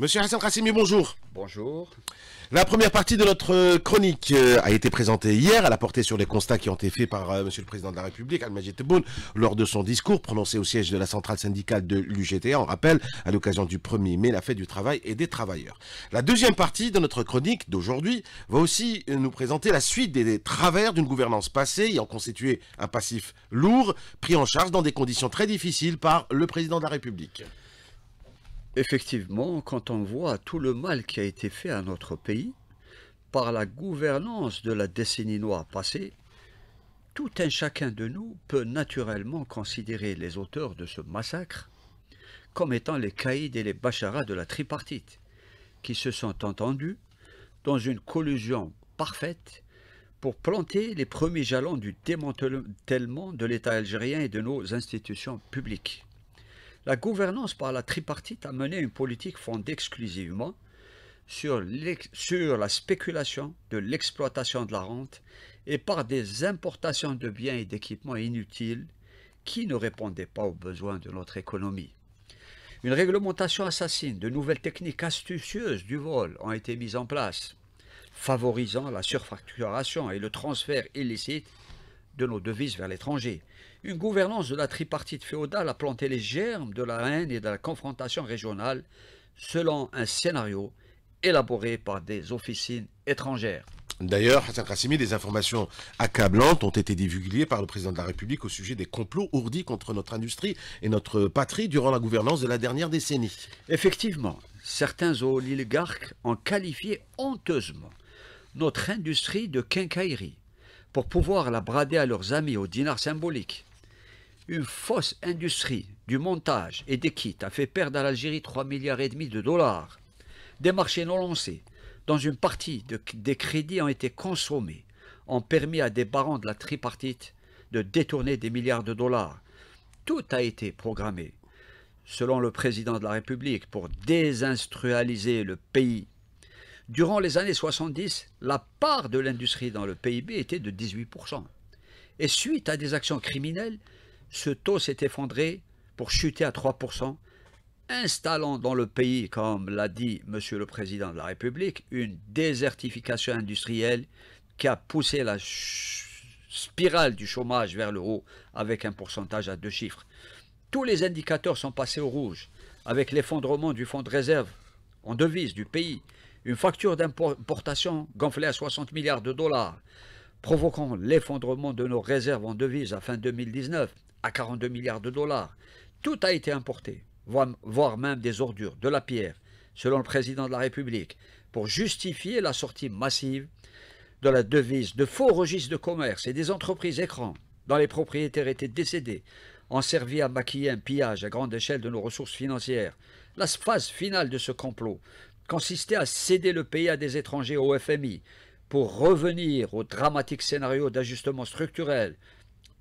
Monsieur Hassan Kassimi, bonjour. Bonjour. La première partie de notre euh, chronique euh, a été présentée hier. Elle a porté sur les constats qui ont été faits par euh, Monsieur le Président de la République, Al-Majid Tebboune, lors de son discours prononcé au siège de la centrale syndicale de l'UGTA, on rappelle, à l'occasion du 1er mai, la fête du travail et des travailleurs. La deuxième partie de notre chronique d'aujourd'hui va aussi nous présenter la suite des travers d'une gouvernance passée ayant constitué un passif lourd, pris en charge dans des conditions très difficiles par le Président de la République. Effectivement, quand on voit tout le mal qui a été fait à notre pays par la gouvernance de la décennie noire passée, tout un chacun de nous peut naturellement considérer les auteurs de ce massacre comme étant les caïds et les bacharas de la tripartite, qui se sont entendus dans une collusion parfaite pour planter les premiers jalons du démantèlement de l'État algérien et de nos institutions publiques. La gouvernance par la tripartite a mené une politique fondée exclusivement sur, la spéculation de l'exploitation de la rente et par des importations de biens et d'équipements inutiles qui ne répondaient pas aux besoins de notre économie. Une réglementation assassine, de nouvelles techniques astucieuses du vol ont été mises en place, favorisant la surfacturation et le transfert illicite de nos devises vers l'étranger. Une gouvernance de la tripartite féodale a planté les germes de la haine et de la confrontation régionale selon un scénario élaboré par des officines étrangères. D'ailleurs, Hassan Kassimi, des informations accablantes ont été divulguées par le président de la République au sujet des complots ourdis contre notre industrie et notre patrie durant la gouvernance de la dernière décennie. Effectivement, certains oligarques ont qualifié honteusement notre industrie de quincaillerie, pour pouvoir la brader à leurs amis au dinar symbolique. Une fausse industrie du montage et des kits a fait perdre à l'Algérie 3 milliards et demi de dollars. Des marchés non lancés, dans une partie des crédits ont été consommés, ont permis à des barons de la tripartite de détourner des milliards de dollars. Tout a été programmé, selon le président de la République, pour désinstrualiser le pays Durant les années 70, la part de l'industrie dans le PIB était de 18%. Et suite à des actions criminelles, ce taux s'est effondré pour chuter à 3%, installant dans le pays, comme l'a dit M. le Président de la République, une désertification industrielle qui a poussé la spirale du chômage vers le haut avec un pourcentage à deux chiffres. Tous les indicateurs sont passés au rouge, avec l'effondrement du fonds de réserve en devise du pays, une facture d'importation gonflée à 60 milliards de dollars, provoquant l'effondrement de nos réserves en devises à fin 2019 à 42 milliards de dollars. Tout a été importé, voire même des ordures, de la pierre, selon le président de la République, pour justifier la sortie massive de la devise de faux registres de commerce et des entreprises écrans dont les propriétaires étaient décédés ont servi à maquiller un pillage à grande échelle de nos ressources financières. La phase finale de ce complot consistait à céder le pays à des étrangers au FMI pour revenir au dramatique scénario d'ajustement structurel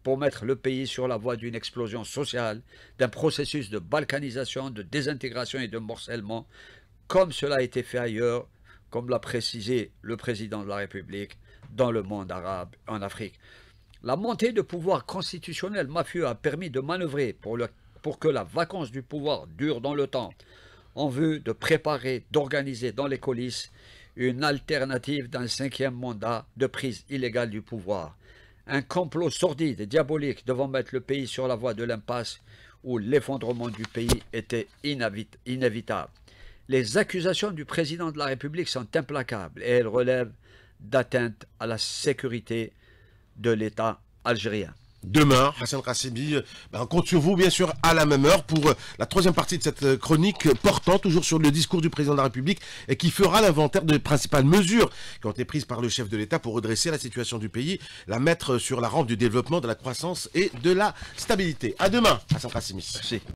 pour mettre le pays sur la voie d'une explosion sociale, d'un processus de balkanisation, de désintégration et de morcellement, comme cela a été fait ailleurs, comme l'a précisé le président de la République dans le monde arabe, en Afrique. La montée de pouvoir constitutionnel mafieux a permis de manœuvrer pour, pour que la vacance du pouvoir dure dans le temps, en vue de préparer, d'organiser dans les coulisses une alternative d'un cinquième mandat de prise illégale du pouvoir. Un complot sordide et diabolique devant mettre le pays sur la voie de l'impasse où l'effondrement du pays était inévitable. Les accusations du président de la République sont implacables et elles relèvent d'atteinte à la sécurité de l'État algérien. Demain, Hassan Kassimi, euh, ben, on compte sur vous, bien sûr, à la même heure pour euh, la troisième partie de cette euh, chronique portant toujours sur le discours du président de la République et qui fera l'inventaire des principales mesures qui ont été prises par le chef de l'État pour redresser la situation du pays, la mettre sur la rampe du développement, de la croissance et de la stabilité. À demain, Hassan Merci.